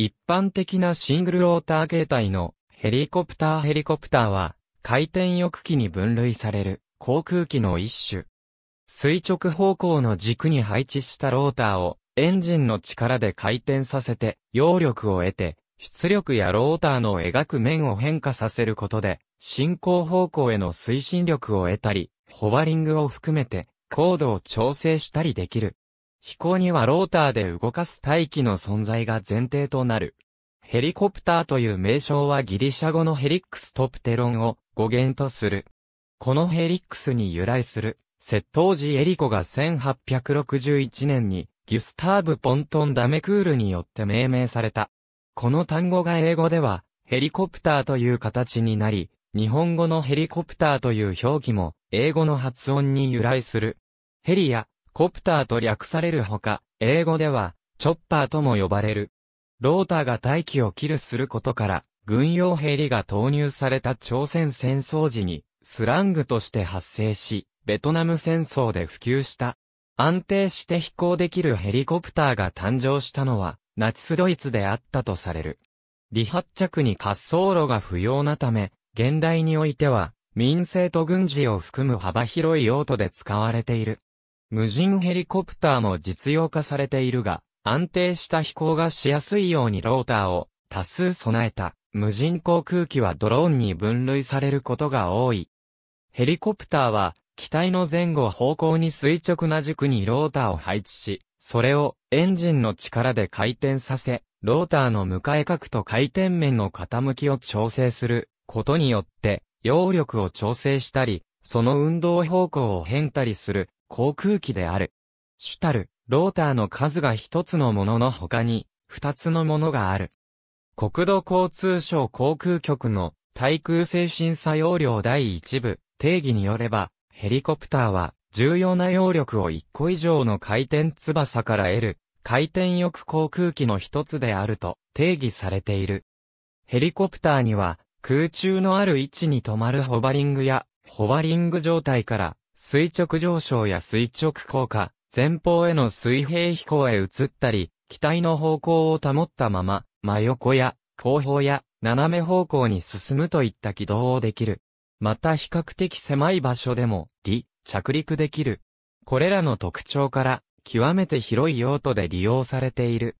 一般的なシングルローター形態のヘリコプターヘリコプターは回転翼機に分類される航空機の一種。垂直方向の軸に配置したローターをエンジンの力で回転させて揚力を得て出力やローターの描く面を変化させることで進行方向への推進力を得たりホバリングを含めて高度を調整したりできる飛行にはローターで動かす大気の存在が前提となる。ヘリコプターという名称はギリシャ語のヘリックストプテロンを語源とする。このヘリックスに由来する、窃盗時エリコが1861年にギュスターブ・ポントン・ダメクールによって命名された。この単語が英語ではヘリコプターという形になり、日本語のヘリコプターという表記も英語の発音に由来する。ヘリやコプターと略されるほか、英語では、チョッパーとも呼ばれる。ローターが大気をキルすることから、軍用ヘリが投入された朝鮮戦争時に、スラングとして発生し、ベトナム戦争で普及した。安定して飛行できるヘリコプターが誕生したのは、ナチスドイツであったとされる。離発着に滑走路が不要なため、現代においては、民生と軍事を含む幅広い用途で使われている。無人ヘリコプターも実用化されているが、安定した飛行がしやすいようにローターを多数備えた無人航空機はドローンに分類されることが多い。ヘリコプターは機体の前後方向に垂直な軸にローターを配置し、それをエンジンの力で回転させ、ローターの向かい角と回転面の傾きを調整することによって、揚力を調整したり、その運動方向を変たりする航空機である。主たる、ローターの数が一つのものの他に、二つのものがある。国土交通省航空局の対空精審査要領第一部定義によれば、ヘリコプターは重要な揚力を一個以上の回転翼から得る回転翼航空機の一つであると定義されている。ヘリコプターには空中のある位置に止まるホバリングやホバリング状態から垂直上昇や垂直降下、前方への水平飛行へ移ったり、機体の方向を保ったまま、真横や、後方や、斜め方向に進むといった軌道をできる。また比較的狭い場所でも、離、着陸できる。これらの特徴から、極めて広い用途で利用されている。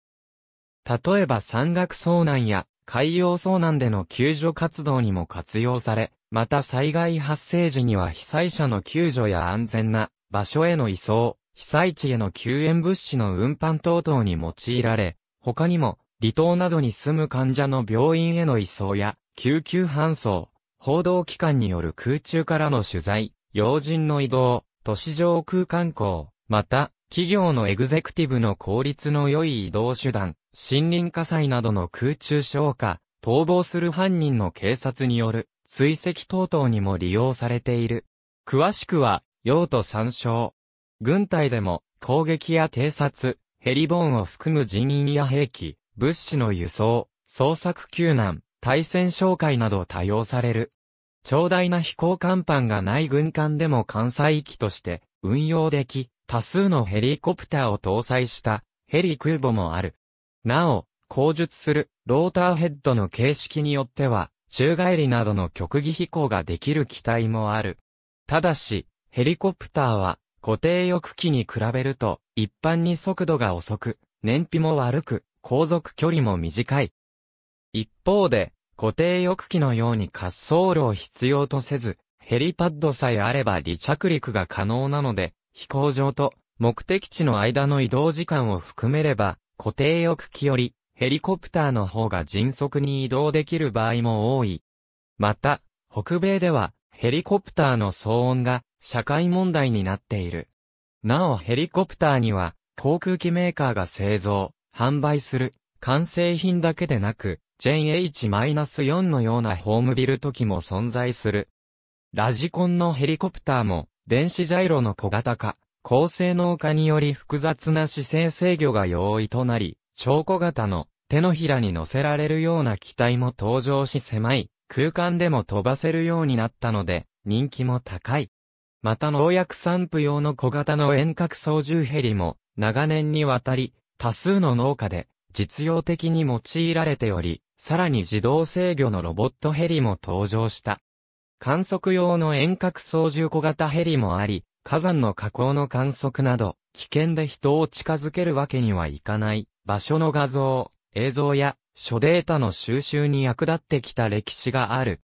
例えば山岳遭難や海洋遭難での救助活動にも活用され、また災害発生時には被災者の救助や安全な場所への移送、被災地への救援物資の運搬等々に用いられ、他にも離島などに住む患者の病院への移送や救急搬送、報道機関による空中からの取材、要人の移動、都市上空観光、また、企業のエグゼクティブの効率の良い移動手段、森林火災などの空中消火、逃亡する犯人の警察による追跡等々にも利用されている。詳しくは、用途参照。軍隊でも、攻撃や偵察、ヘリボーンを含む人員や兵器、物資の輸送、捜索救難、対戦紹介など多用される。長大な飛行甲板がない軍艦でも関西域として運用でき、多数のヘリコプターを搭載したヘリ空母もある。なお、口述するローターヘッドの形式によっては、宙返りなどの極技飛行ができる機体もある。ただし、ヘリコプターは固定翼機に比べると一般に速度が遅く、燃費も悪く、航続距離も短い。一方で、固定翼機のように滑走路を必要とせず、ヘリパッドさえあれば離着陸が可能なので、飛行場と目的地の間の移動時間を含めれば、固定翼機よりヘリコプターの方が迅速に移動できる場合も多い。また、北米では、ヘリコプターの騒音が社会問題になっている。なおヘリコプターには、航空機メーカーが製造、販売する、完成品だけでなく、JH-4 のようなホームビル時も存在する。ラジコンのヘリコプターも、電子ジャイロの小型化、高性能化により複雑な姿勢制御が容易となり、証拠型の手のひらに乗せられるような機体も登場し狭い空間でも飛ばせるようになったので人気も高い。また農薬散布用の小型の遠隔操縦ヘリも長年にわたり多数の農家で実用的に用いられており、さらに自動制御のロボットヘリも登場した。観測用の遠隔操縦小型ヘリもあり、火山の火口の観測など、危険で人を近づけるわけにはいかない場所の画像、映像や諸データの収集に役立ってきた歴史がある。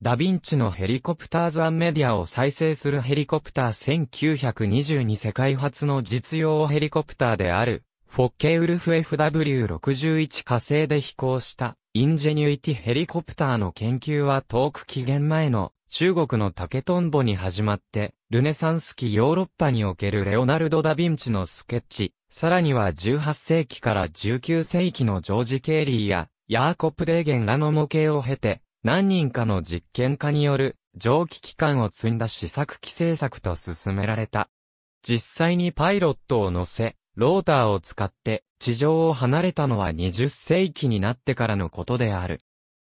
ダヴィンチのヘリコプターズ・アンメディアを再生するヘリコプター1922世界初の実用ヘリコプターである、フォッケウルフ FW61 火星で飛行したインジェニュイティヘリコプターの研究は遠く期限前の中国の竹トンボに始まって、ルネサンス期ヨーロッパにおけるレオナルド・ダ・ヴィンチのスケッチ、さらには18世紀から19世紀のジョージ・ケーリーやヤーコプレーゲンらの模型を経て、何人かの実験家による蒸気機関を積んだ試作機製作と進められた。実際にパイロットを乗せ、ローターを使って地上を離れたのは20世紀になってからのことである。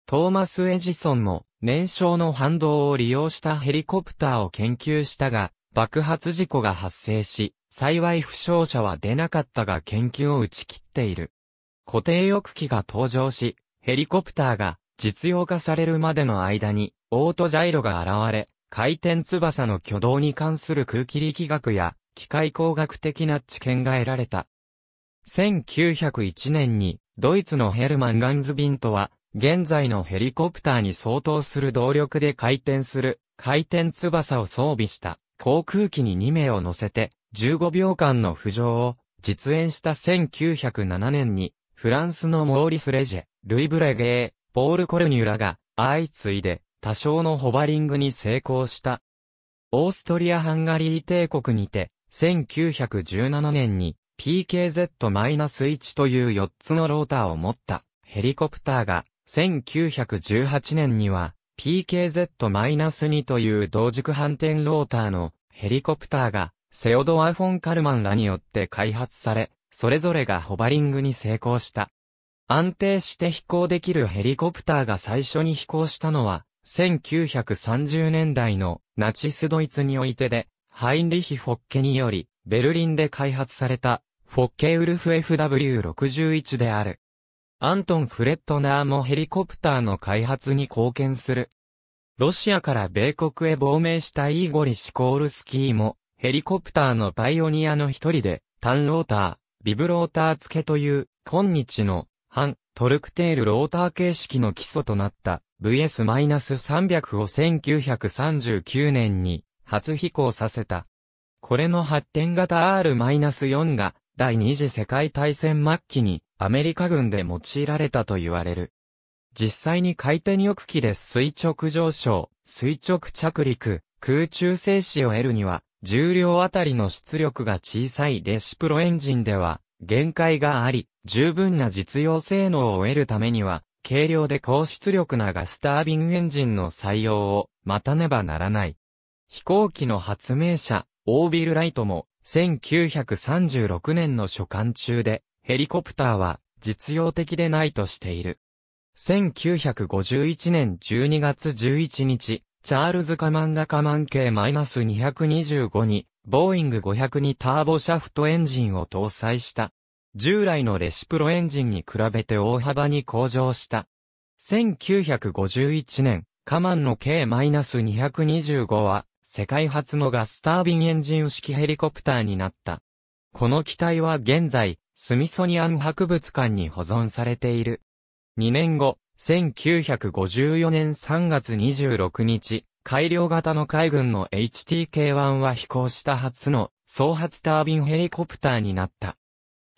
トーマス・エジソンも燃焼の反動を利用したヘリコプターを研究したが、爆発事故が発生し、幸い負傷者は出なかったが研究を打ち切っている。固定翼機が登場し、ヘリコプターが実用化されるまでの間に、オートジャイロが現れ、回転翼の挙動に関する空気力学や、機械工学的な知見が得られた。1901年に、ドイツのヘルマン・ガンズビントは、現在のヘリコプターに相当する動力で回転する、回転翼を装備した。航空機に2名を乗せて、15秒間の浮上を実演した1907年に、フランスのモーリス・レジェ、ルイ・ブレゲー、ポール・コルニューラが、相次いで、多少のホバリングに成功した。オーストリア・ハンガリー帝国にて、1917年に PKZ-1 という4つのローターを持ったヘリコプターが、1918年には PKZ-2 という同軸反転ローターのヘリコプターがセオドア・フォン・カルマンらによって開発され、それぞれがホバリングに成功した。安定して飛行できるヘリコプターが最初に飛行したのは、1930年代のナチスドイツにおいてで、ハインリヒ・フォッケにより、ベルリンで開発された、フォッケウルフ FW61 である。アントン・フレットナーもヘリコプターの開発に貢献する。ロシアから米国へ亡命したイーゴリ・シコールスキーも、ヘリコプターのパイオニアの一人で、タンローター、ビブローター付けという、今日の、反、トルクテールローター形式の基礎となった VS-300 を1939年に初飛行させた。これの発展型 R-4 が第二次世界大戦末期にアメリカ軍で用いられたと言われる。実際に回転翼機で垂直上昇、垂直着陸、空中静止を得るには、重量あたりの出力が小さいレシプロエンジンでは、限界があり、十分な実用性能を得るためには、軽量で高出力なガスタービンエンジンの採用を待たねばならない。飛行機の発明者、オービル・ライトも、1936年の所管中で、ヘリコプターは実用的でないとしている。1951年12月11日、チャールズ・カマンダ・カマン系 -225 に、ボーイング500にターボシャフトエンジンを搭載した。従来のレシプロエンジンに比べて大幅に向上した。1951年、カマンの K-225 は、世界初のガスタービンエンジン式ヘリコプターになった。この機体は現在、スミソニアン博物館に保存されている。2年後、1954年3月26日、改良型の海軍の HTK-1 は飛行した初の総発タービンヘリコプターになった。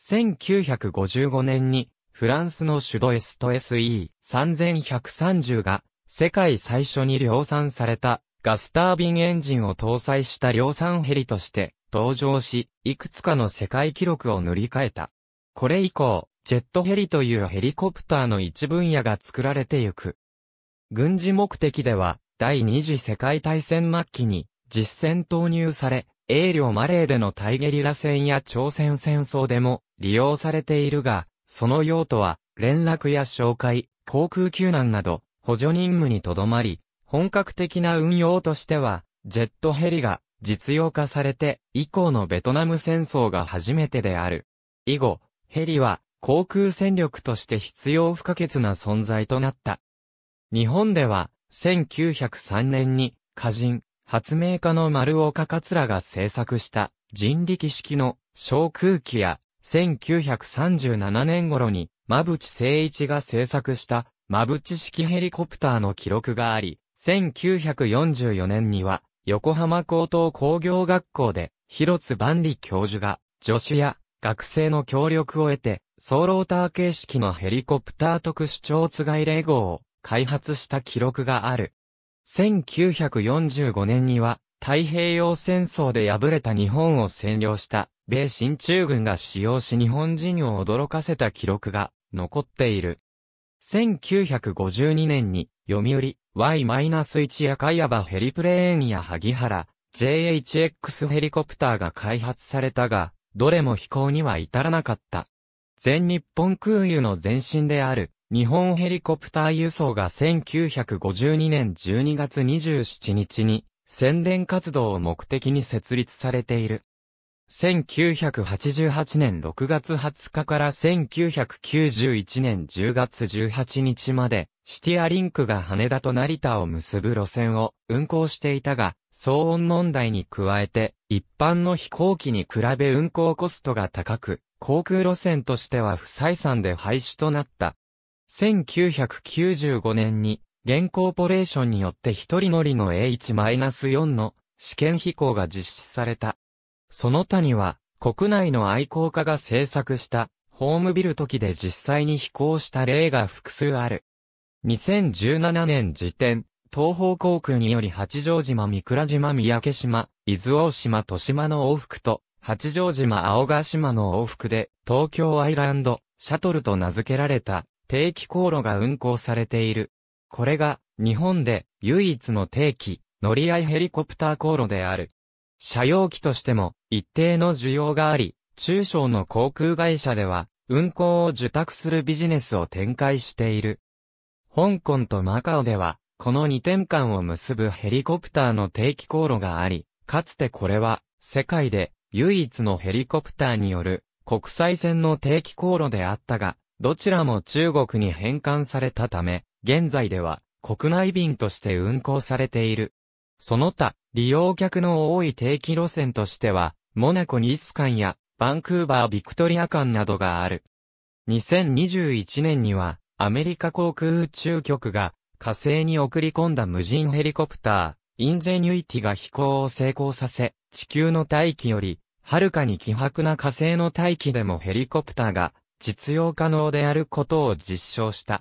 1955年にフランスのシュドエスト SE3130 が世界最初に量産されたガスタービンエンジンを搭載した量産ヘリとして登場し、いくつかの世界記録を塗り替えた。これ以降、ジェットヘリというヘリコプターの一分野が作られてゆく。軍事目的では、第二次世界大戦末期に実戦投入され、英領マレーでのタイゲリラ戦や朝鮮戦争でも利用されているが、その用途は連絡や紹介、航空救難など補助任務にとどまり、本格的な運用としては、ジェットヘリが実用化されて、以降のベトナム戦争が初めてである。以後、ヘリは航空戦力として必要不可欠な存在となった。日本では、1903年に、歌人、発明家の丸岡桂が制作した人力式の小空機や、1937年頃に、馬淵誠一が制作した、馬淵式ヘリコプターの記録があり、1944年には、横浜高等工業学校で、広津万里教授が、助手や学生の協力を得て、ソーローター形式のヘリコプター特殊超津外いレ号を開発した記録がある。1945年には、太平洋戦争で敗れた日本を占領した米新中軍が使用し日本人を驚かせた記録が残っている。1952年に、読売、Y-1 や海ヤヘリプレーンや萩原、JHX ヘリコプターが開発されたが、どれも飛行には至らなかった。全日本空輸の前身である、日本ヘリコプター輸送が1952年12月27日に、宣伝活動を目的に設立されている。1988年6月20日から1991年10月18日まで、シティアリンクが羽田と成田を結ぶ路線を運行していたが、騒音問題に加えて、一般の飛行機に比べ運行コストが高く、航空路線としては不採算で廃止となった。1995年に、現コーポレーションによって一人乗りの H-4 の試験飛行が実施された。その他には、国内の愛好家が制作したホームビル時で実際に飛行した例が複数ある。2017年時点、東方航空により八丈島三倉島三宅島、伊豆大島豊島の往復と、八丈島青ヶ島の往復で、東京アイランド、シャトルと名付けられた、定期航路が運行されている。これが、日本で、唯一の定期、乗り合いヘリコプター航路である。車用機としても一定の需要があり、中小の航空会社では運航を受託するビジネスを展開している。香港とマカオでは、この2点間を結ぶヘリコプターの定期航路があり、かつてこれは世界で唯一のヘリコプターによる国際線の定期航路であったが、どちらも中国に返還されたため、現在では国内便として運航されている。その他、利用客の多い定期路線としては、モナコニース間や、バンクーバー・ビクトリア間などがある。2021年には、アメリカ航空宇宙局が、火星に送り込んだ無人ヘリコプター、インジェニュイティが飛行を成功させ、地球の大気より、はるかに希薄な火星の大気でもヘリコプターが、実用可能であることを実証した。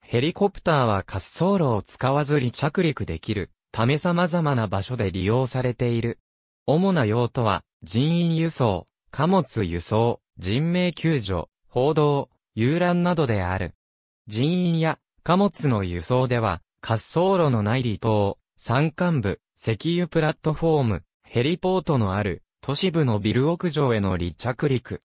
ヘリコプターは滑走路を使わずに着陸できる。ため様々な場所で利用されている。主な用途は、人員輸送、貨物輸送、人命救助、報道、遊覧などである。人員や貨物の輸送では、滑走路のない離島、山間部、石油プラットフォーム、ヘリポートのある、都市部のビル屋上への離着陸。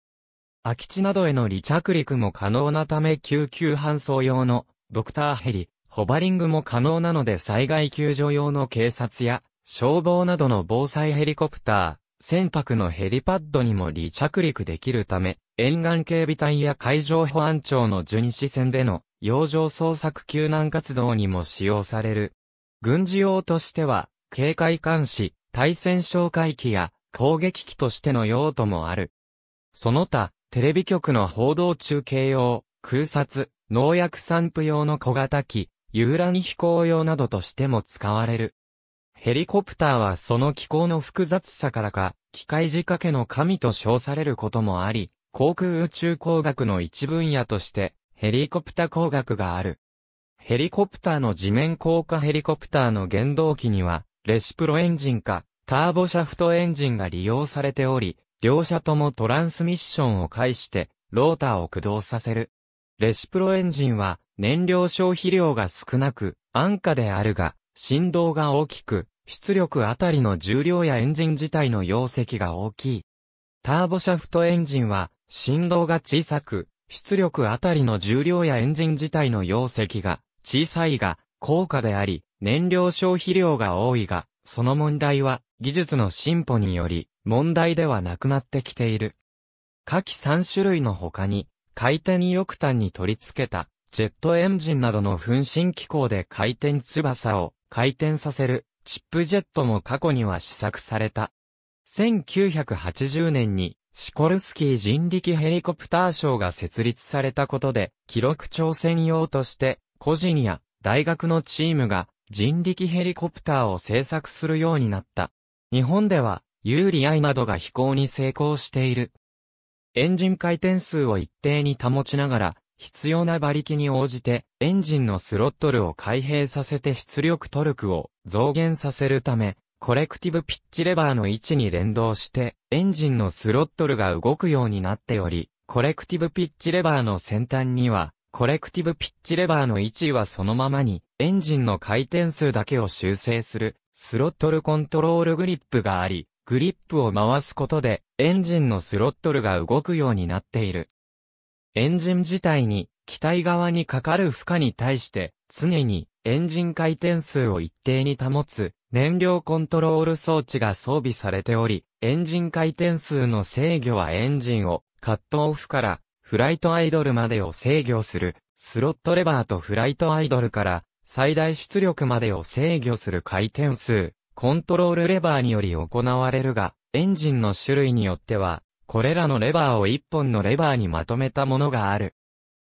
空き地などへの離着陸も可能なため救急搬送用のドクターヘリ、ホバリングも可能なので災害救助用の警察や消防などの防災ヘリコプター、船舶のヘリパッドにも離着陸できるため、沿岸警備隊や海上保安庁の巡視船での洋上捜索救難活動にも使用される。軍事用としては、警戒監視、対戦哨戒機や攻撃機としての用途もある。その他、テレビ局の報道中継用、空撮、農薬散布用の小型機、遊覧飛行用などとしても使われる。ヘリコプターはその機構の複雑さからか、機械仕掛けの神と称されることもあり、航空宇宙工学の一分野として、ヘリコプター工学がある。ヘリコプターの地面降下ヘリコプターの原動機には、レシプロエンジンか、ターボシャフトエンジンが利用されており、両者ともトランスミッションを介して、ローターを駆動させる。レシプロエンジンは燃料消費量が少なく、安価であるが、振動が大きく、出力あたりの重量やエンジン自体の容積が大きい。ターボシャフトエンジンは、振動が小さく、出力あたりの重量やエンジン自体の容積が小さいが、高価であり、燃料消費量が多いが、その問題は、技術の進歩により、問題ではなくなってきている。下記3種類の他に、回転翼端に取り付けた、ジェットエンジンなどの噴進機構で回転翼を回転させる、チップジェットも過去には試作された。1980年に、シコルスキー人力ヘリコプター賞が設立されたことで、記録挑戦用として、個人や大学のチームが人力ヘリコプターを製作するようになった。日本では、ユーリアイなどが飛行に成功している。エンジン回転数を一定に保ちながら、必要な馬力に応じて、エンジンのスロットルを開閉させて出力トルクを増減させるため、コレクティブピッチレバーの位置に連動して、エンジンのスロットルが動くようになっており、コレクティブピッチレバーの先端には、コレクティブピッチレバーの位置はそのままに、エンジンの回転数だけを修正する、スロットルコントロールグリップがあり、グリップを回すことで、エンジンのスロットルが動くようになっている。エンジン自体に、機体側にかかる負荷に対して、常にエンジン回転数を一定に保つ燃料コントロール装置が装備されており、エンジン回転数の制御はエンジンをカットオフからフライトアイドルまでを制御するスロットレバーとフライトアイドルから最大出力までを制御する回転数、コントロールレバーにより行われるが、エンジンの種類によっては、これらのレバーを1本のレバーにまとめたものがある。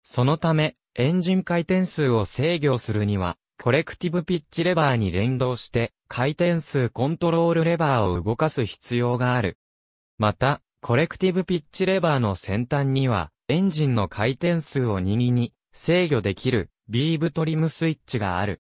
そのため、エンジン回転数を制御するには、コレクティブピッチレバーに連動して、回転数コントロールレバーを動かす必要がある。また、コレクティブピッチレバーの先端には、エンジンの回転数を右に制御できる、ビーブトリムスイッチがある。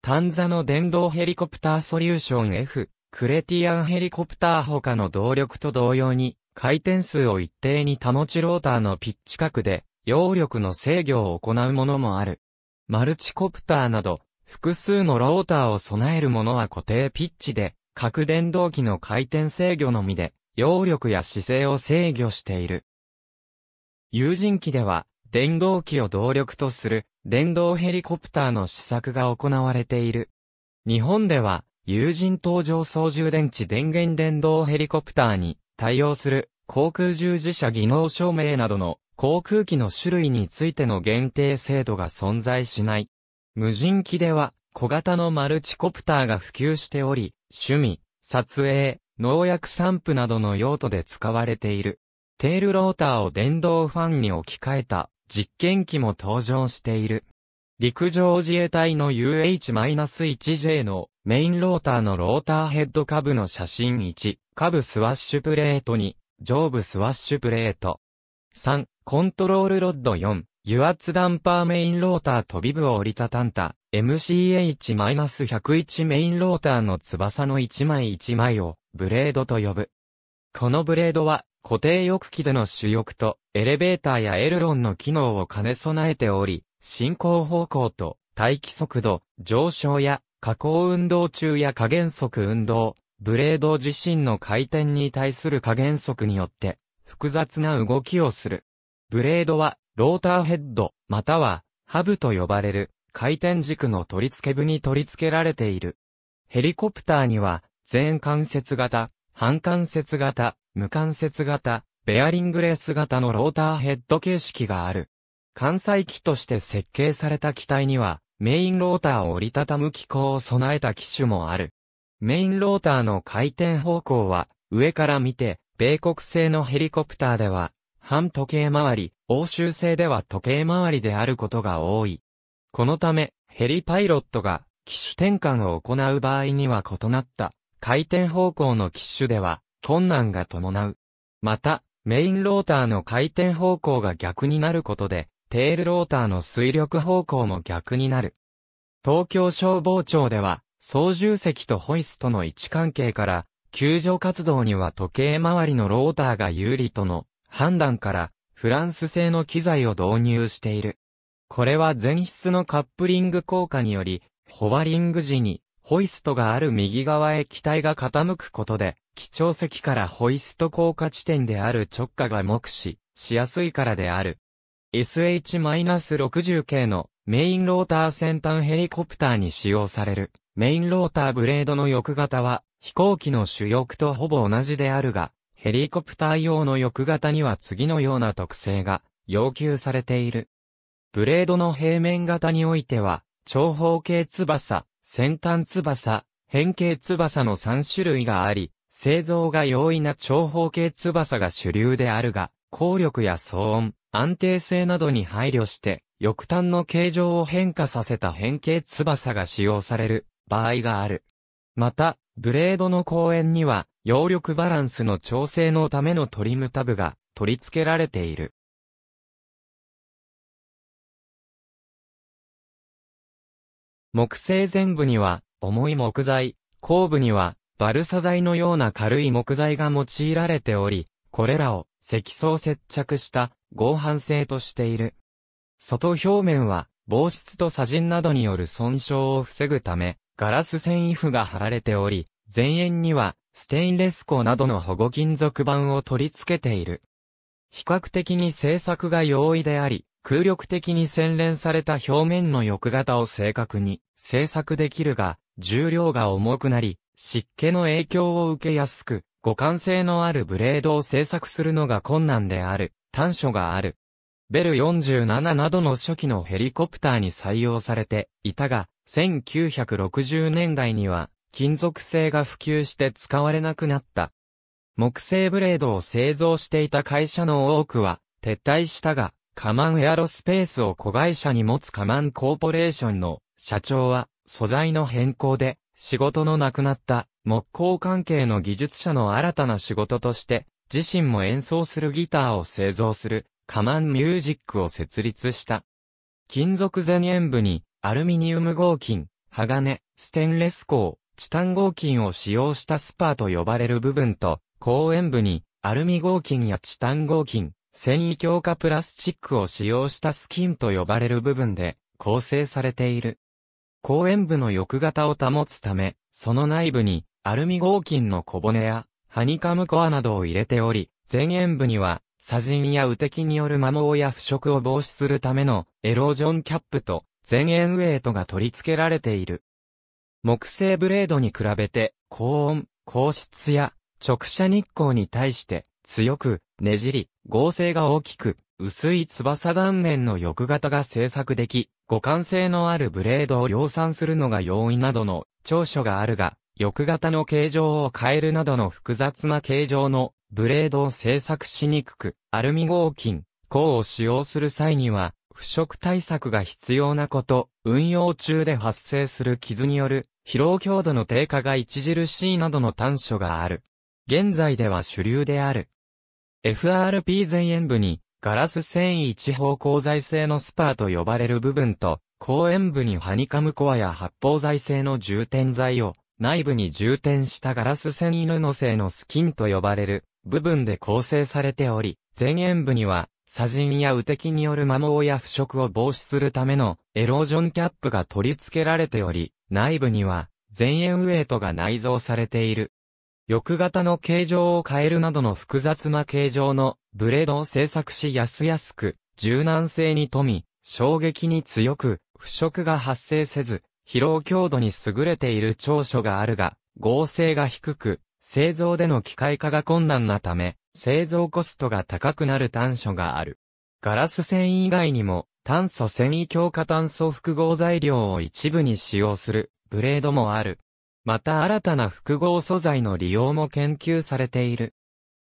タンザの電動ヘリコプターソリューション F、クレティアンヘリコプター他の動力と同様に、回転数を一定に保ちローターのピッチ角で、揚力の制御を行うものもある。マルチコプターなど、複数のローターを備えるものは固定ピッチで、各電動機の回転制御のみで、揚力や姿勢を制御している。有人機では、電動機を動力とする電動ヘリコプターの試作が行われている。日本では、有人搭乗操縦電池電源電動ヘリコプターに対応する航空従事者技能証明などの航空機の種類についての限定制度が存在しない。無人機では小型のマルチコプターが普及しており、趣味、撮影、農薬散布などの用途で使われている。テールローターを電動ファンに置き換えた実験機も登場している。陸上自衛隊の UH-1J のメインローターのローターヘッド下部の写真1、下部スワッシュプレート2、上部スワッシュプレート。3、コントロールロッド4、油圧ダンパーメインローター飛び部を折りたたんだ MCH-101 メインローターの翼の1枚1枚をブレードと呼ぶ。このブレードは固定翼機での主翼とエレベーターやエルロンの機能を兼ね備えており、進行方向と待機速度、上昇や下降運動中や加減速運動、ブレード自身の回転に対する加減速によって複雑な動きをする。ブレードはローターヘッド、またはハブと呼ばれる回転軸の取り付け部に取り付けられている。ヘリコプターには全関節型、半関節型、無関節型、ベアリングレース型のローターヘッド形式がある。関西機として設計された機体には、メインローターを折りたたむ機構を備えた機種もある。メインローターの回転方向は、上から見て、米国製のヘリコプターでは、反時計回り、欧州製では時計回りであることが多い。このため、ヘリパイロットが、機種転換を行う場合には異なった、回転方向の機種では、困難が伴う。また、メインローターの回転方向が逆になることで、テールローターの水力方向も逆になる。東京消防庁では、操縦席とホイストの位置関係から、救助活動には時計回りのローターが有利との判断から、フランス製の機材を導入している。これは前室のカップリング効果により、ホバリング時にホイストがある右側へ機体が傾くことで、基調席からホイスト降下地点である直下が目視しやすいからである。SH-60 系のメインローター先端ヘリコプターに使用されるメインローターブレードの翼型は飛行機の主翼とほぼ同じであるが、ヘリコプター用の翼型には次のような特性が要求されている。ブレードの平面型においては、長方形翼、先端翼、変形翼の3種類があり、製造が容易な長方形翼が主流であるが、効力や騒音、安定性などに配慮して、翼端の形状を変化させた変形翼が使用される場合がある。また、ブレードの公園には、揚力バランスの調整のためのトリムタブが取り付けられている。木製全部には、重い木材、後部には、バルサ材のような軽い木材が用いられており、これらを積層接着した合板製としている。外表面は、防湿と砂塵などによる損傷を防ぐため、ガラス繊維布が貼られており、前縁には、ステインレス鋼などの保護金属板を取り付けている。比較的に製作が容易であり、空力的に洗練された表面の翼型を正確に製作できるが、重量が重くなり、湿気の影響を受けやすく、互換性のあるブレードを製作するのが困難である、短所がある。ベル47などの初期のヘリコプターに採用されていたが、1960年代には金属製が普及して使われなくなった。木製ブレードを製造していた会社の多くは撤退したが、カマンエアロスペースを子会社に持つカマンコーポレーションの社長は素材の変更で仕事のなくなった木工関係の技術者の新たな仕事として自身も演奏するギターを製造するカマンミュージックを設立した。金属前縁部にアルミニウム合金、鋼、ステンレス鋼、チタン合金を使用したスパーと呼ばれる部分と、後円部にアルミ合金やチタン合金、繊維強化プラスチックを使用したスキンと呼ばれる部分で構成されている。後、塩部の翼型を保つため、その内部にアルミ合金の小骨やハニカムコアなどを入れており、前円部には砂塵や雨滴による摩耗や腐食を防止するためのエロージョンキャップと前縁ウェイトが取り付けられている。木製ブレードに比べて高温、高湿や直射日光に対して強くねじり合成が大きく、薄い翼断面の翼型が製作でき、互換性のあるブレードを量産するのが容易などの長所があるが、翼型の形状を変えるなどの複雑な形状のブレードを製作しにくく、アルミ合金、鋼を使用する際には、腐食対策が必要なこと、運用中で発生する傷による疲労強度の低下が著しいなどの短所がある。現在では主流である FRP 前縁部に、ガラス繊維一方鋼材製のスパーと呼ばれる部分と、後円部にハニカムコアや発泡材製の充填材を、内部に充填したガラス繊維布製のスキンと呼ばれる部分で構成されており、前円部には、砂塵や雨滴による摩耗や腐食を防止するためのエロージョンキャップが取り付けられており、内部には前円ウエイトが内蔵されている。翼型の形状を変えるなどの複雑な形状のブレードを製作し安々く、柔軟性に富み、衝撃に強く、腐食が発生せず、疲労強度に優れている長所があるが、合成が低く、製造での機械化が困難なため、製造コストが高くなる短所がある。ガラス繊維以外にも、炭素繊維強化炭素複合材料を一部に使用する、ブレードもある。また新たな複合素材の利用も研究されている。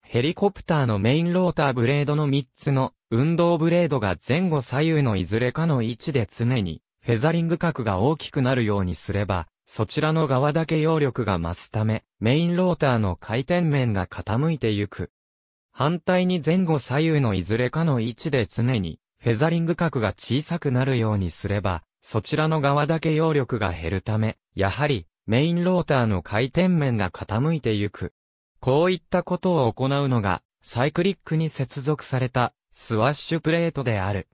ヘリコプターのメインローターブレードの3つの運動ブレードが前後左右のいずれかの位置で常にフェザリング角が大きくなるようにすれば、そちらの側だけ揚力が増すため、メインローターの回転面が傾いてゆく。反対に前後左右のいずれかの位置で常にフェザリング角が小さくなるようにすれば、そちらの側だけ揚力が減るため、やはりメインローターの回転面が傾いてゆく。こういったことを行うのが、サイクリックに接続された、スワッシュプレートである。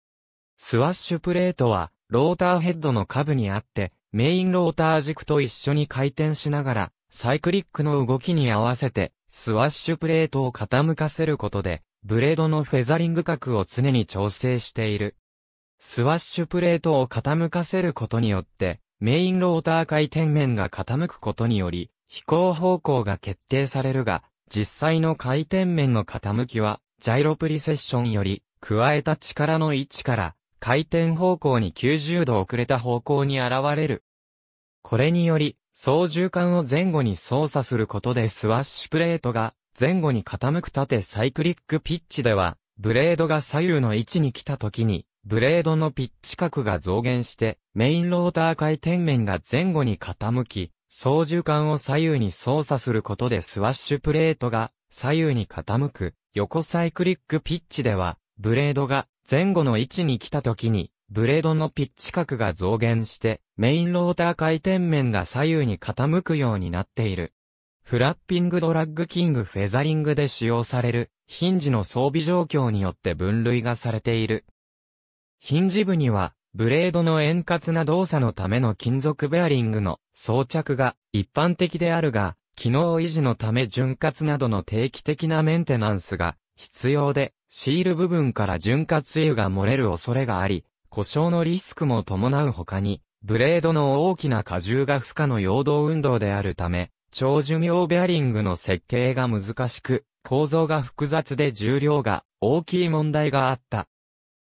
スワッシュプレートは、ローターヘッドの下部にあって、メインローター軸と一緒に回転しながら、サイクリックの動きに合わせて、スワッシュプレートを傾かせることで、ブレードのフェザリング角を常に調整している。スワッシュプレートを傾かせることによって、メインローター回転面が傾くことにより、飛行方向が決定されるが、実際の回転面の傾きは、ジャイロプリセッションより、加えた力の位置から、回転方向に90度遅れた方向に現れる。これにより、操縦桿を前後に操作することでスワッシュプレートが前後に傾く縦サイクリックピッチでは、ブレードが左右の位置に来た時にブレードのピッチ角が増減して、メインローター回転面が前後に傾き、操縦桿を左右に操作することでスワッシュプレートが左右に傾く、横サイクリックピッチでは、ブレードが前後の位置に来た時に、ブレードのピッチ角が増減して、メインローター回転面が左右に傾くようになっている。フラッピングドラッグキングフェザリングで使用される、ヒンジの装備状況によって分類がされている。ヒンジ部には、ブレードの円滑な動作のための金属ベアリングの装着が一般的であるが、機能維持のため潤滑などの定期的なメンテナンスが必要で、シール部分から潤滑油が漏れる恐れがあり、故障のリスクも伴う他に、ブレードの大きな荷重が負荷の陽動運動であるため、長寿命ベアリングの設計が難しく、構造が複雑で重量が大きい問題があった。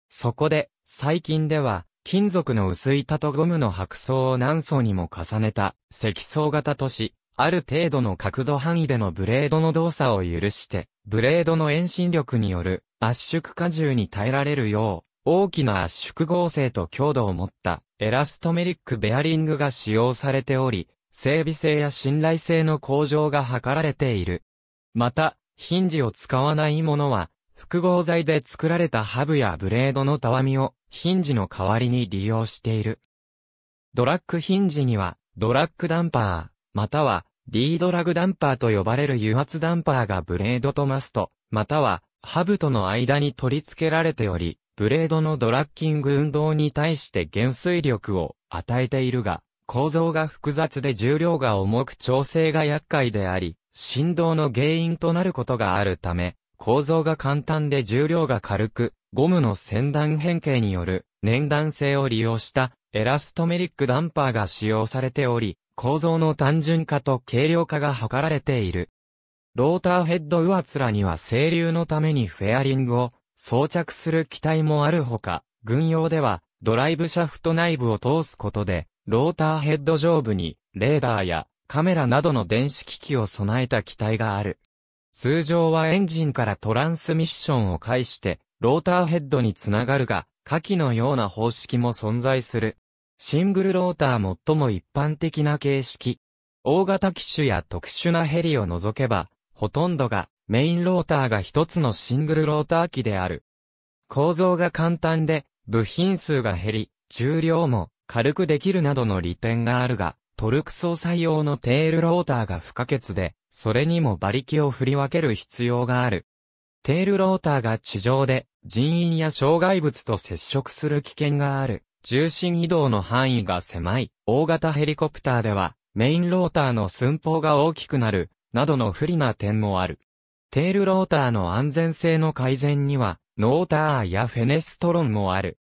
そこで、最近では、金属の薄板とゴムの白層を何層にも重ねた積層型とし、ある程度の角度範囲でのブレードの動作を許して、ブレードの遠心力による圧縮荷重に耐えられるよう、大きな圧縮合成と強度を持ったエラストメリックベアリングが使用されており、整備性や信頼性の向上が図られている。また、ヒンジを使わないものは、複合材で作られたハブやブレードのたわみをヒンジの代わりに利用している。ドラッグヒンジにはドラッグダンパー、またはリードラグダンパーと呼ばれる油圧ダンパーがブレードとマスト、またはハブとの間に取り付けられており、ブレードのドラッキング運動に対して減衰力を与えているが、構造が複雑で重量が重く調整が厄介であり、振動の原因となることがあるため、構造が簡単で重量が軽く、ゴムの先端変形による粘弾性を利用したエラストメリックダンパーが使用されており、構造の単純化と軽量化が図られている。ローターヘッド上面には清流のためにフェアリングを装着する機体もあるほか、軍用ではドライブシャフト内部を通すことで、ローターヘッド上部にレーダーやカメラなどの電子機器を備えた機体がある。通常はエンジンからトランスミッションを介して、ローターヘッドにつながるが、下記のような方式も存在する。シングルローター最も一般的な形式。大型機種や特殊なヘリを除けば、ほとんどがメインローターが一つのシングルローター機である。構造が簡単で、部品数が減り、重量も軽くできるなどの利点があるが、トルク操作用のテールローターが不可欠で、それにも馬力を振り分ける必要がある。テールローターが地上で人員や障害物と接触する危険がある。重心移動の範囲が狭い。大型ヘリコプターではメインローターの寸法が大きくなる、などの不利な点もある。テールローターの安全性の改善には、ノーターやフェネストロンもある。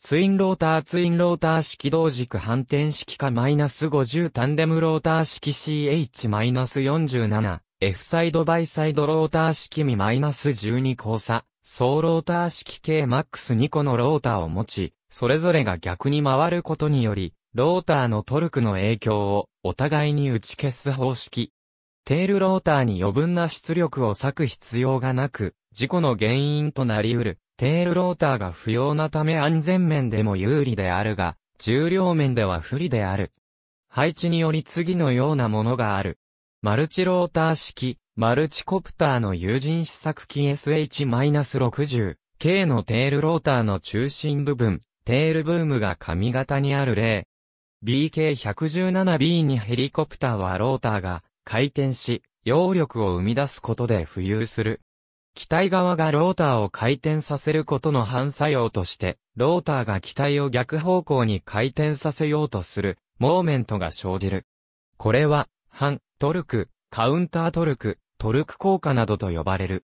ツインローターツインローター式同軸反転式かマイナス -50 タンデムローター式 CH-47 F サイドバイサイドローター式マイナス -12 交差総ローター式系 MAX2 個のローターを持ちそれぞれが逆に回ることによりローターのトルクの影響をお互いに打ち消す方式テールローターに余分な出力を割く必要がなく事故の原因となり得るテールローターが不要なため安全面でも有利であるが、重量面では不利である。配置により次のようなものがある。マルチローター式、マルチコプターの有人試作機 SH-60、K のテールローターの中心部分、テールブームが髪型にある例。BK117B にヘリコプターはローターが回転し、揚力を生み出すことで浮遊する。機体側がローターを回転させることの反作用として、ローターが機体を逆方向に回転させようとする、モーメントが生じる。これは、反、トルク、カウンタートルク、トルク効果などと呼ばれる。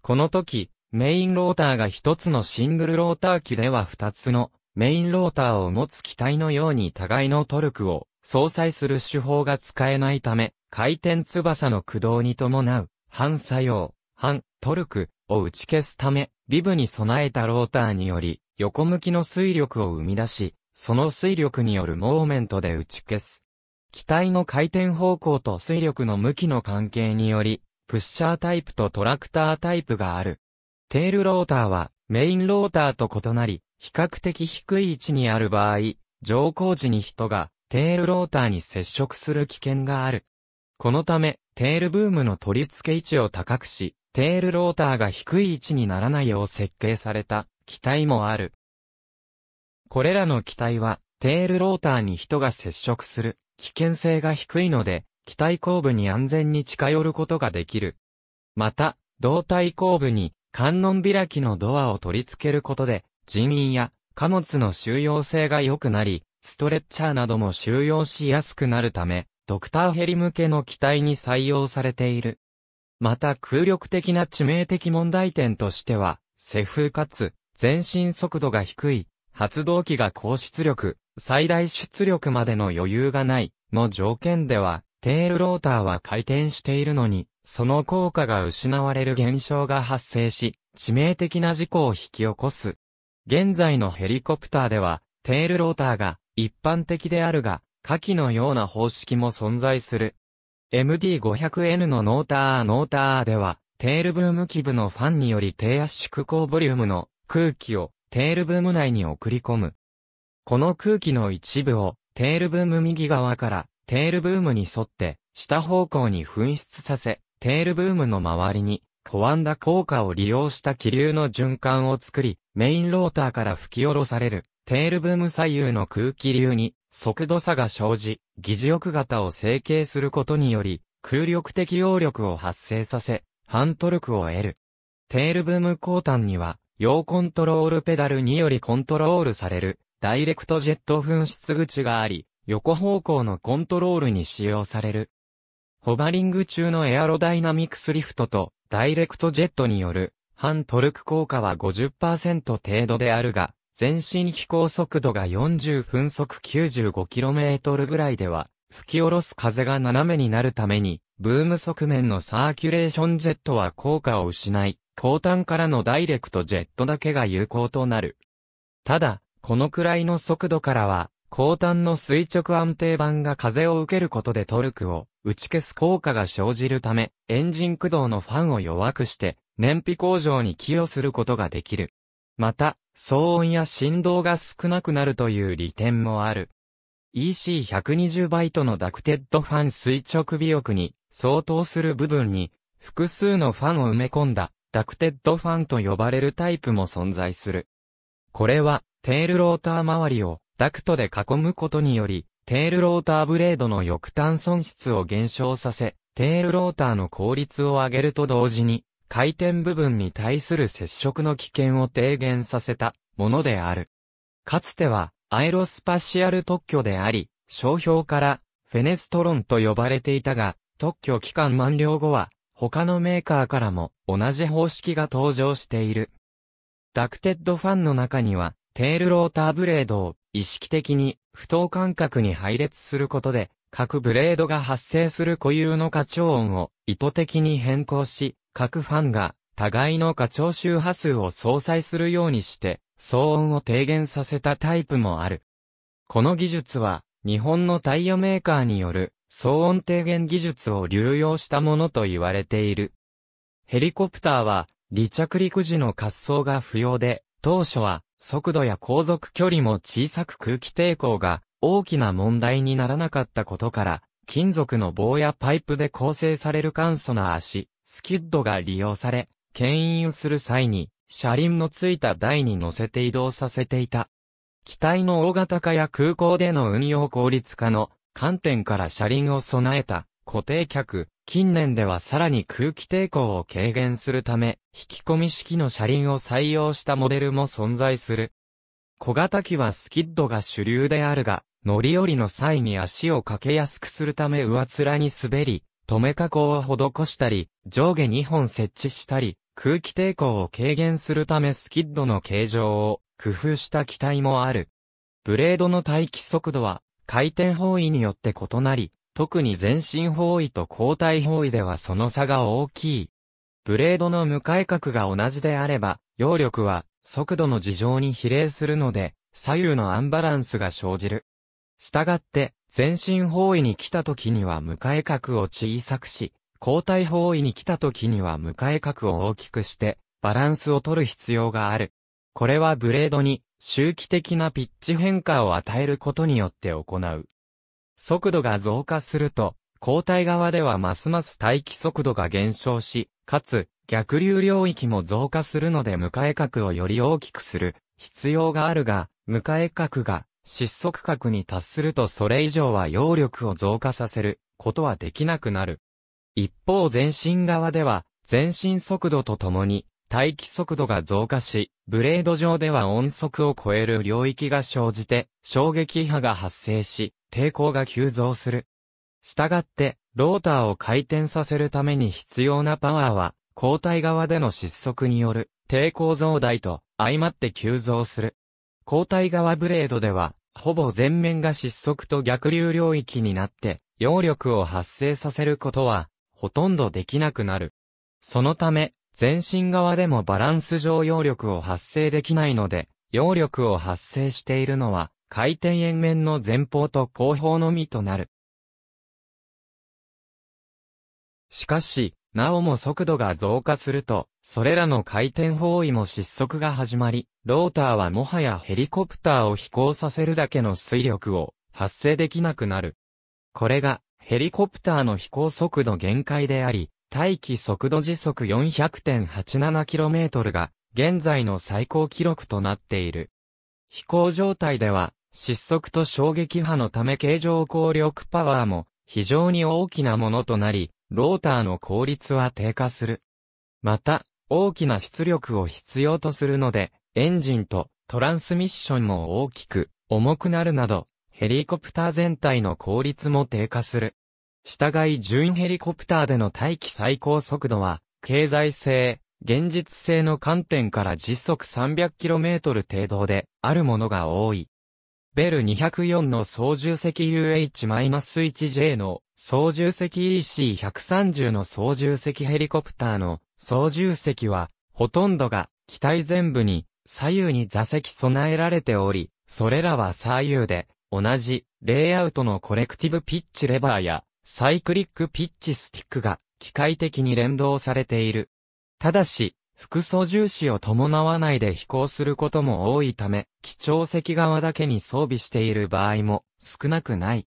この時、メインローターが一つのシングルローター機では二つのメインローターを持つ機体のように互いのトルクを相殺する手法が使えないため、回転翼の駆動に伴う反作用、反トルクを打ち消すため、ビブに備えたローターにより、横向きの水力を生み出し、その水力によるモーメントで打ち消す。機体の回転方向と水力の向きの関係により、プッシャータイプとトラクタータイプがある。テールローターはメインローターと異なり、比較的低い位置にある場合、乗降時に人がテールローターに接触する危険がある。このため、テールブームの取り付け位置を高くし、テールローターが低い位置にならないよう設計された機体もある。これらの機体は、テールローターに人が接触する危険性が低いので、機体後部に安全に近寄ることができる。また、胴体後部に観音開きのドアを取り付けることで、人員や貨物の収容性が良くなり、ストレッチャーなども収容しやすくなるため、ドクターヘリ向けの機体に採用されている。また空力的な致命的問題点としては、セフかつ、前進速度が低い、発動機が高出力、最大出力までの余裕がない、の条件では、テールローターは回転しているのに、その効果が失われる現象が発生し、致命的な事故を引き起こす。現在のヘリコプターでは、テールローターが一般的であるが、下記のような方式も存在する。MD500N のノーターノーターでは、テールブーム基部のファンにより低圧縮高ボリュームの空気をテールブーム内に送り込む。この空気の一部をテールブーム右側からテールブームに沿って下方向に噴出させ、テールブームの周りにコアンダ効果を利用した気流の循環を作り、メインローターから吹き下ろされるテールブーム左右の空気流に速度差が生じ、疑似翼型を成形することにより、空力的揚力を発生させ、反トルクを得る。テールブーム後端には、要コントロールペダルによりコントロールされる、ダイレクトジェット噴出口があり、横方向のコントロールに使用される。ホバリング中のエアロダイナミクスリフトとダイレクトジェットによる反トルク効果は50%程度であるが、全身飛行速度が40分速 95km ぐらいでは、吹き下ろす風が斜めになるために、ブーム側面のサーキュレーションジェットは効果を失い、後端からのダイレクトジェットだけが有効となる。ただ、このくらいの速度からは、後端の垂直安定板が風を受けることでトルクを打ち消す効果が生じるため、エンジン駆動のファンを弱くして、燃費向上に寄与することができる。また、騒音や振動が少なくなるという利点もある。EC120 バイトのダクテッドファン垂直尾翼に相当する部分に複数のファンを埋め込んだダクテッドファンと呼ばれるタイプも存在する。これはテールローター周りをダクトで囲むことによりテールローターブレードの翼端損失を減少させテールローターの効率を上げると同時に回転部分に対する接触の危険を低減させたものである。かつては、アエロスパシアル特許であり、商標からフェネストロンと呼ばれていたが、特許期間満了後は、他のメーカーからも同じ方式が登場している。ダクテッドファンの中には、テールローターブレードを意識的に不等間隔に配列することで、各ブレードが発生する固有の過調音を意図的に変更し、各ファンが互いの過長周波数を相殺するようにして、騒音を低減させたタイプもある。この技術は、日本のタイヤメーカーによる騒音低減技術を流用したものと言われている。ヘリコプターは、離着陸時の滑走が不要で、当初は速度や航続距離も小さく空気抵抗が大きな問題にならなかったことから、金属の棒やパイプで構成される簡素な足、スキッドが利用され、牽引する際に、車輪のついた台に乗せて移動させていた。機体の大型化や空港での運用効率化の観点から車輪を備えた固定客、近年ではさらに空気抵抗を軽減するため、引き込み式の車輪を採用したモデルも存在する。小型機はスキッドが主流であるが、乗り降りの際に足をかけやすくするため上面に滑り、留め加工を施したり、上下2本設置したり、空気抵抗を軽減するためスキッドの形状を工夫した機体もある。ブレードの待機速度は回転方位によって異なり、特に前進方位と後退方位ではその差が大きい。ブレードの向かい角が同じであれば、揚力は速度の事情に比例するので、左右のアンバランスが生じる。したがって、先進方位に来た時には迎え角を小さくし、交代方位に来た時には迎え角を大きくして、バランスを取る必要がある。これはブレードに周期的なピッチ変化を与えることによって行う。速度が増加すると、交代側ではますます待機速度が減少し、かつ逆流領域も増加するので迎え角をより大きくする必要があるが、迎え角が失速角に達するとそれ以上は揚力を増加させることはできなくなる。一方前進側では、前進速度とともに、待機速度が増加し、ブレード上では音速を超える領域が生じて、衝撃波が発生し、抵抗が急増する。したがって、ローターを回転させるために必要なパワーは、交代側での失速による抵抗増大と相まって急増する。交代側ブレードでは、ほぼ全面が失速と逆流領域になって、揚力を発生させることは、ほとんどできなくなる。そのため、全身側でもバランス上揚力を発生できないので、揚力を発生しているのは、回転円面の前方と後方のみとなる。しかし、なおも速度が増加すると、それらの回転方位も失速が始まり、ローターはもはやヘリコプターを飛行させるだけの水力を発生できなくなる。これがヘリコプターの飛行速度限界であり、大気速度時速 400.87km が現在の最高記録となっている。飛行状態では失速と衝撃波のため形状効力パワーも非常に大きなものとなり、ローターの効率は低下する。また、大きな出力を必要とするので、エンジンとトランスミッションも大きく重くなるなど、ヘリコプター全体の効率も低下する。従い位ヘリコプターでの待機最高速度は、経済性、現実性の観点から時速 300km 程度であるものが多い。ベル204の操縦席 UH-1J の操縦席 EC130 の操縦席ヘリコプターの操縦席は、ほとんどが機体全部に左右に座席備えられており、それらは左右で同じレイアウトのコレクティブピッチレバーやサイクリックピッチスティックが機械的に連動されている。ただし、副操縦士を伴わないで飛行することも多いため、機長席側だけに装備している場合も少なくない。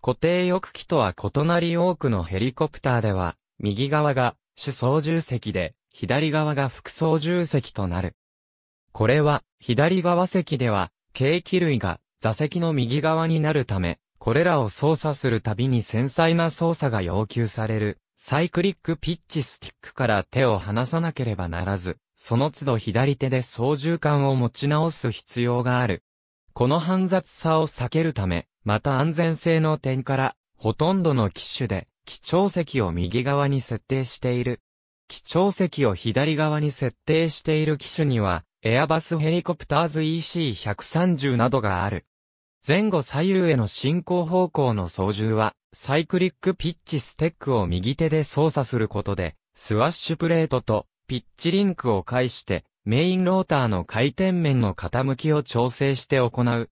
固定翼機とは異なり多くのヘリコプターでは、右側が主操縦席で、左側が副操縦席となる。これは、左側席では、計器類が座席の右側になるため、これらを操作するたびに繊細な操作が要求される、サイクリックピッチスティックから手を離さなければならず、その都度左手で操縦桿を持ち直す必要がある。この煩雑さを避けるため、また安全性の点から、ほとんどの機種で、基調席を右側に設定している。基調席を左側に設定している機種には、エアバスヘリコプターズ EC130 などがある。前後左右への進行方向の操縦は、サイクリックピッチステックを右手で操作することで、スワッシュプレートとピッチリンクを介して、メインローターの回転面の傾きを調整して行う。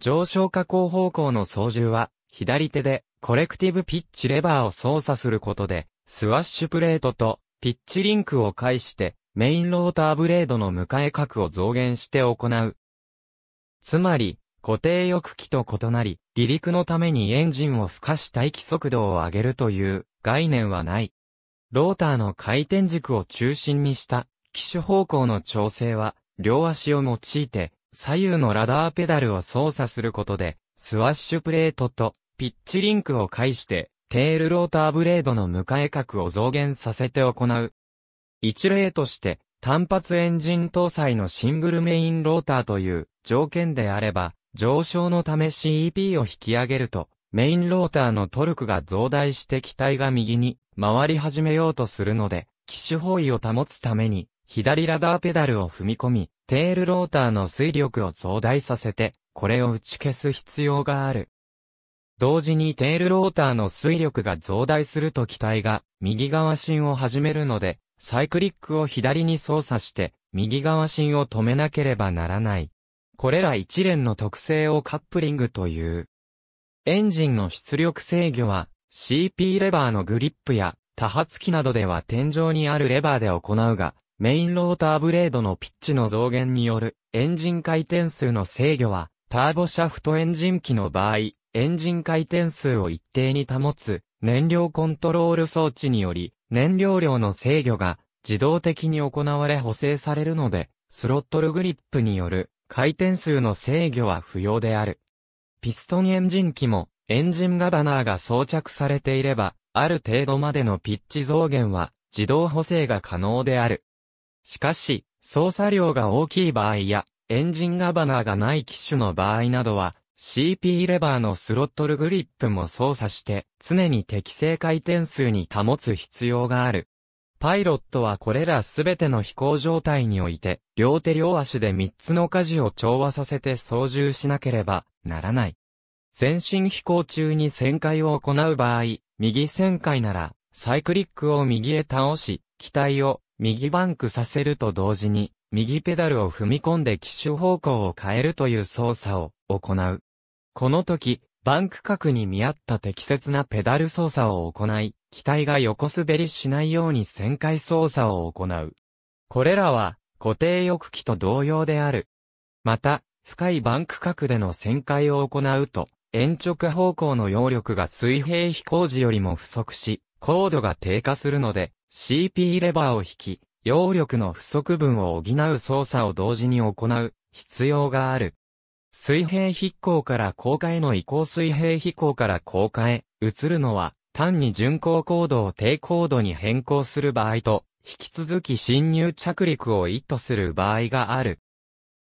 上昇下降方向の操縦は、左手でコレクティブピッチレバーを操作することで、スワッシュプレートとピッチリンクを介して、メインローターブレードの迎え角を増減して行う。つまり、固定翼機と異なり、離陸のためにエンジンを付加し待機速度を上げるという概念はない。ローターの回転軸を中心にした機種方向の調整は、両足を用いて、左右のラダーペダルを操作することで、スワッシュプレートと、ピッチリンクを介して、テールローターブレードの迎え角を増減させて行う。一例として、単発エンジン搭載のシングルメインローターという条件であれば、上昇のため CEP を引き上げると、メインローターのトルクが増大して機体が右に回り始めようとするので、機種方位を保つために、左ラダーペダルを踏み込み、テールローターの推力を増大させて、これを打ち消す必要がある。同時にテールローターの推力が増大すると機体が右側芯を始めるので、サイクリックを左に操作して、右側芯を止めなければならない。これら一連の特性をカップリングという。エンジンの出力制御は、CP レバーのグリップや、多発機などでは天井にあるレバーで行うが、メインローターブレードのピッチの増減によるエンジン回転数の制御は、ターボシャフトエンジン機の場合、エンジン回転数を一定に保つ燃料コントロール装置により、燃料量の制御が自動的に行われ補正されるので、スロットルグリップによる回転数の制御は不要である。ピストンエンジン機もエンジンガバナーが装着されていれば、ある程度までのピッチ増減は自動補正が可能である。しかし、操作量が大きい場合や、エンジンガバナーがない機種の場合などは、CP レバーのスロットルグリップも操作して、常に適正回転数に保つ必要がある。パイロットはこれらすべての飛行状態において、両手両足で3つの舵を調和させて操縦しなければならない。前進飛行中に旋回を行う場合、右旋回なら、サイクリックを右へ倒し、機体を右バンクさせると同時に、右ペダルを踏み込んで機種方向を変えるという操作を行う。この時、バンク角に見合った適切なペダル操作を行い、機体が横滑りしないように旋回操作を行う。これらは固定翼機と同様である。また、深いバンク角での旋回を行うと、延直方向の揚力が水平飛行時よりも不足し、高度が低下するので、CP レバーを引き、揚力の不足分を補う操作を同時に行う必要がある。水平飛行から降下への移行水平飛行から降下へ移るのは単に巡航高度を低高度に変更する場合と引き続き侵入着陸を意図する場合がある。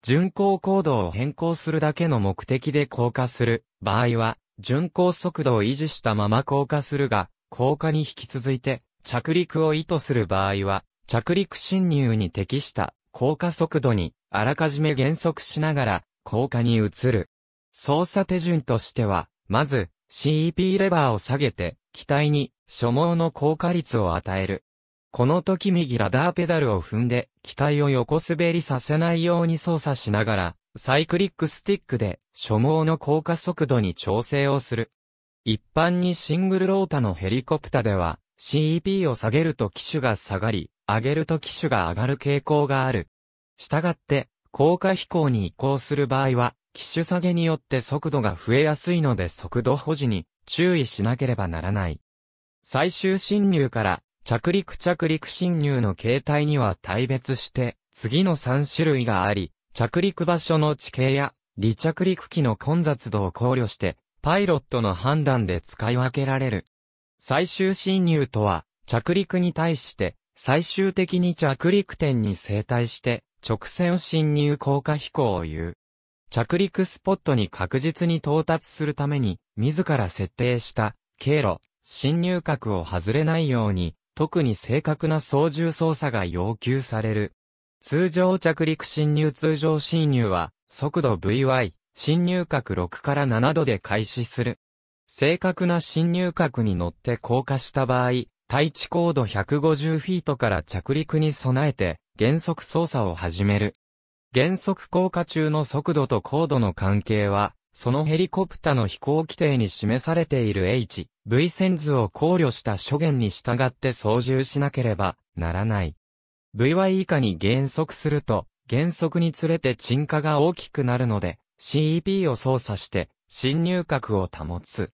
巡航高度を変更するだけの目的で降下する場合は巡航速度を維持したまま降下するが降下に引き続いて着陸を意図する場合は、着陸侵入に適した降下速度にあらかじめ減速しながら降下に移る。操作手順としては、まず CEP レバーを下げて機体に所望の降下率を与える。この時右ラダーペダルを踏んで機体を横滑りさせないように操作しながらサイクリックスティックで所望の降下速度に調整をする。一般にシングルロータのヘリコプタでは CEP を下げると機種が下がり、上げると機種が上がる傾向がある。したがって、高架飛行に移行する場合は、機種下げによって速度が増えやすいので速度保持に注意しなければならない。最終侵入から着陸着陸侵入の形態には対別して次の3種類があり、着陸場所の地形や離着陸機の混雑度を考慮してパイロットの判断で使い分けられる。最終侵入とは、着陸に対して、最終的に着陸点に正対して、直線侵入降下飛行を言う。着陸スポットに確実に到達するために、自ら設定した経路、侵入角を外れないように、特に正確な操縦操作が要求される。通常着陸侵入通常侵入は、速度 VY、侵入角6から7度で開始する。正確な侵入角に乗って降下した場合、対地高度150フィートから着陸に備えて、原則操作を始める。原則降下中の速度と高度の関係は、そのヘリコプタの飛行規定に示されている H、V 線図を考慮した諸言に従って操縦しなければならない。V は以下に減速すると、減速につれて沈下が大きくなるので、CEP を操作して、侵入角を保つ。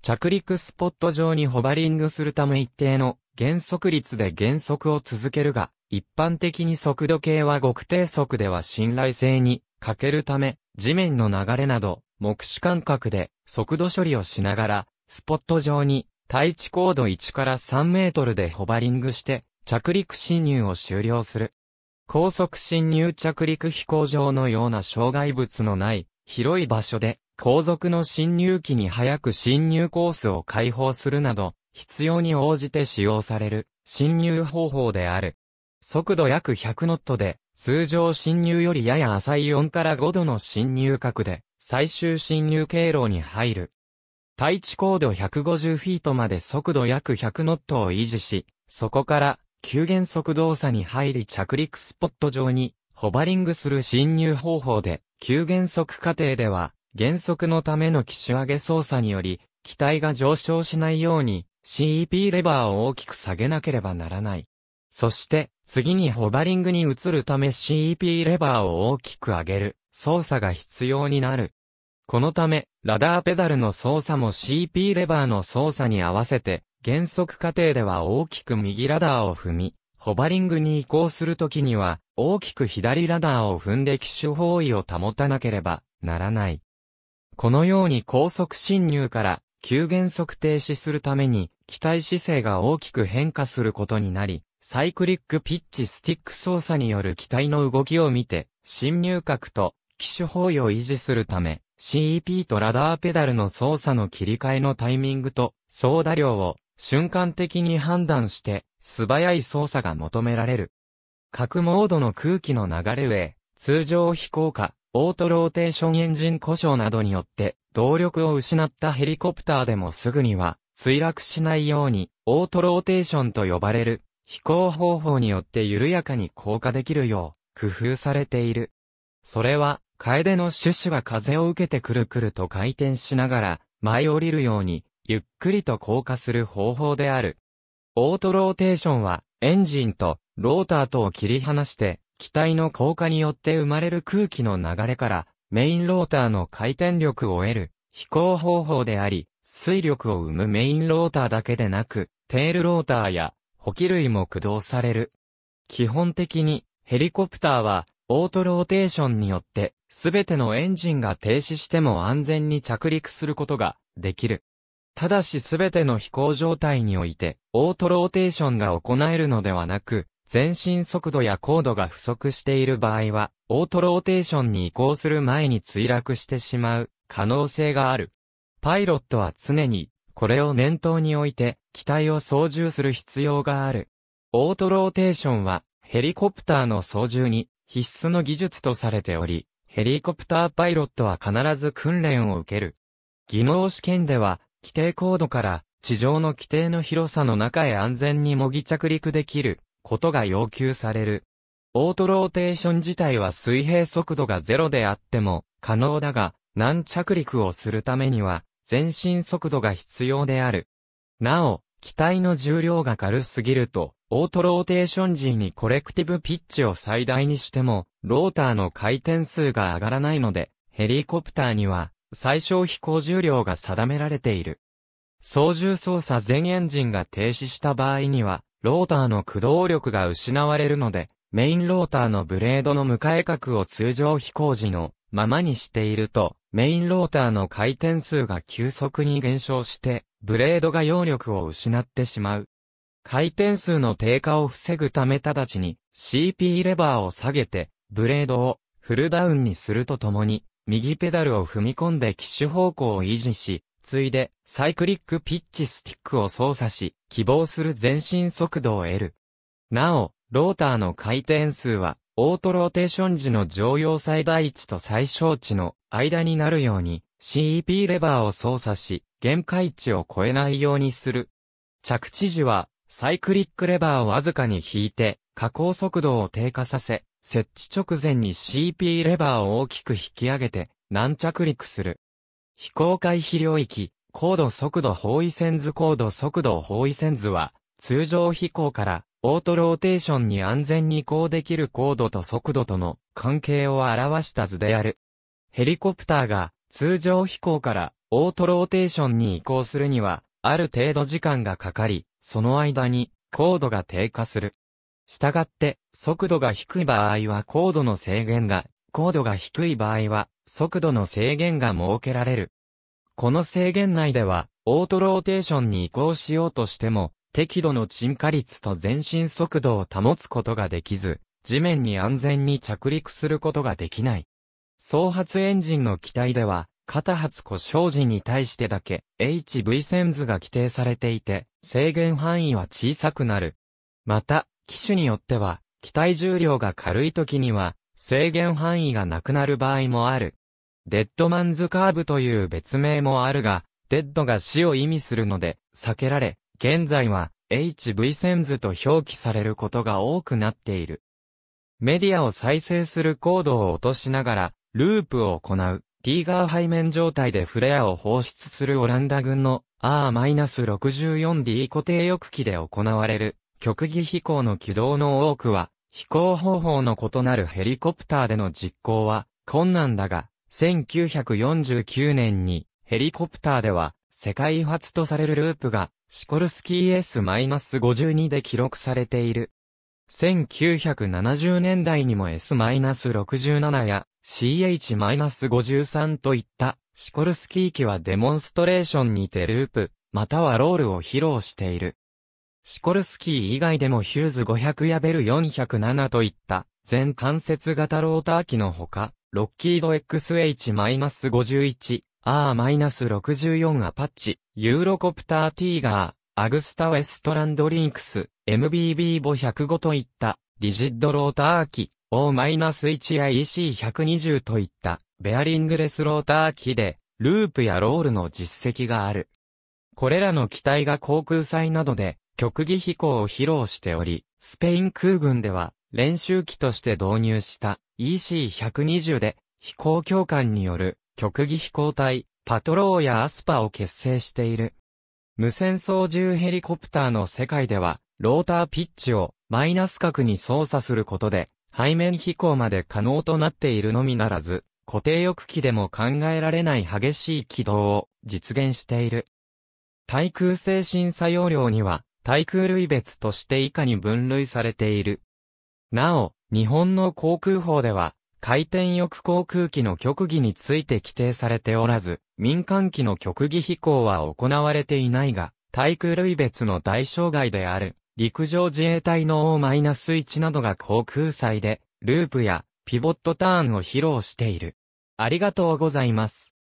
着陸スポット上にホバリングするため一定の減速率で減速を続けるが、一般的に速度計は極低速では信頼性に欠けるため、地面の流れなど、目視感覚で速度処理をしながら、スポット上に対地高度1から3メートルでホバリングして、着陸侵入を終了する。高速侵入着陸飛行場のような障害物のない広い場所で後続の侵入期に早く侵入コースを開放するなど、必要に応じて使用される侵入方法である。速度約100ノットで、通常侵入よりやや浅い4から5度の侵入角で、最終侵入経路に入る。対地高度150フィートまで速度約100ノットを維持し、そこから急減速動作に入り着陸スポット上にホバリングする侵入方法で、急減速過程では減速のための機種上げ操作により、機体が上昇しないように CEP レバーを大きく下げなければならない。そして、次にホバリングに移るため CEP レバーを大きく上げる操作が必要になる。このため、ラダーペダルの操作も CP レバーの操作に合わせて、減速過程では大きく右ラダーを踏み、ホバリングに移行するときには、大きく左ラダーを踏んで機種方位を保たなければならない。このように高速侵入から急減速停止するために、機体姿勢が大きく変化することになり、サイクリックピッチスティック操作による機体の動きを見て、侵入角と機種方位を維持するため、CEP とラダーペダルの操作の切り替えのタイミングと、操舵量を瞬間的に判断して、素早い操作が求められる。各モードの空気の流れ上、通常飛行下、オートローテーションエンジン故障などによって動力を失ったヘリコプターでもすぐには墜落しないようにオートローテーションと呼ばれる飛行方法によって緩やかに降下できるよう工夫されている。それは、楓の種子が風を受けてくるくると回転しながら舞い降りるようにゆっくりと降下する方法である。オートローテーションはエンジンとローターとを切り離して機体の降下によって生まれる空気の流れから、メインローターの回転力を得る飛行方法であり、水力を生むメインローターだけでなく、テールローターや補給類も駆動される。基本的に、ヘリコプターは、オートローテーションによって、すべてのエンジンが停止しても安全に着陸することができる。ただしすべての飛行状態において、オートローテーションが行えるのではなく、前進速度や高度が不足している場合は、オートローテーションに移行する前に墜落してしまう可能性がある。パイロットは常に、これを念頭に置いて、機体を操縦する必要がある。オートローテーションは、ヘリコプターの操縦に必須の技術とされており、ヘリコプターパイロットは必ず訓練を受ける。技能試験では、規定高度から地上の規定の広さの中へ安全に模擬着陸できることが要求される。オートローテーション自体は水平速度がゼロであっても可能だが、軟着陸をするためには、前進速度が必要である。なお、機体の重量が軽すぎると、オートローテーション時にコレクティブピッチを最大にしても、ローターの回転数が上がらないので、ヘリコプターには、最小飛行重量が定められている。操縦操作全エンジンが停止した場合には、ローターの駆動力が失われるので、メインローターのブレードの向かい角を通常飛行時のままにしていると、メインローターの回転数が急速に減少して、ブレードが揚力を失ってしまう。回転数の低下を防ぐため直ちに CP レバーを下げて、ブレードをフルダウンにするとともに、右ペダルを踏み込んで機種方向を維持し、ついでサイクリックピッチスティックを操作し、希望する前進速度を得る。なお、ローターの回転数は、オートローテーション時の常用最大値と最小値の間になるように、CEP レバーを操作し、限界値を超えないようにする。着地時は、サイクリックレバーをわずかに引いて、加工速度を低下させ、設置直前に CP レバーを大きく引き上げて、軟着陸する。非公開飛領域、高度速度方位線図高度速度方位線図は、通常飛行からオートローテーションに安全に移行できる高度と速度との関係を表した図である。ヘリコプターが通常飛行からオートローテーションに移行するには、ある程度時間がかかり、その間に高度が低下する。したがって、速度が低い場合は高度の制限が、高度が低い場合は、速度の制限が設けられる。この制限内では、オートローテーションに移行しようとしても、適度の沈下率と前進速度を保つことができず、地面に安全に着陸することができない。総発エンジンの機体では、肩発故障時に対してだけ HV ン図が規定されていて、制限範囲は小さくなる。また、機種によっては、機体重量が軽い時には、制限範囲がなくなる場合もある。デッドマンズカーブという別名もあるが、デッドが死を意味するので、避けられ、現在は HV センズと表記されることが多くなっている。メディアを再生するコードを落としながら、ループを行う、ティーガー背面状態でフレアを放出するオランダ軍の R-64D 固定翼機で行われる、極技飛行の軌道の多くは、飛行方法の異なるヘリコプターでの実行は困難だが、1949年にヘリコプターでは世界初とされるループがシコルスキー S-52 で記録されている。1970年代にも S-67 や CH-53 といったシコルスキー機はデモンストレーションにてループ、またはロールを披露している。シコルスキー以外でもヒューズ500やベル407といった全関節型ローター機のほか、ロッキード XH-51、R-64 アパッチ、ユーロコプターティーガー、アグスタウェストランドリンクス、MBB505 といった、リジッドローター機、O-1IEC120 といった、ベアリングレスローター機で、ループやロールの実績がある。これらの機体が航空祭などで、極技飛行を披露しており、スペイン空軍では、練習機として導入した EC120 で飛行教官による極技飛行隊、パトローやアスパを結成している。無線操縦ヘリコプターの世界では、ローターピッチをマイナス角に操作することで、背面飛行まで可能となっているのみならず、固定翼機でも考えられない激しい軌道を実現している。対空精神作用量には、対空類別として以下に分類されている。なお、日本の航空法では、回転翼航空機の極技について規定されておらず、民間機の極技飛行は行われていないが、対空類別の大障外である、陸上自衛隊の O-1 などが航空祭で、ループやピボットターンを披露している。ありがとうございます。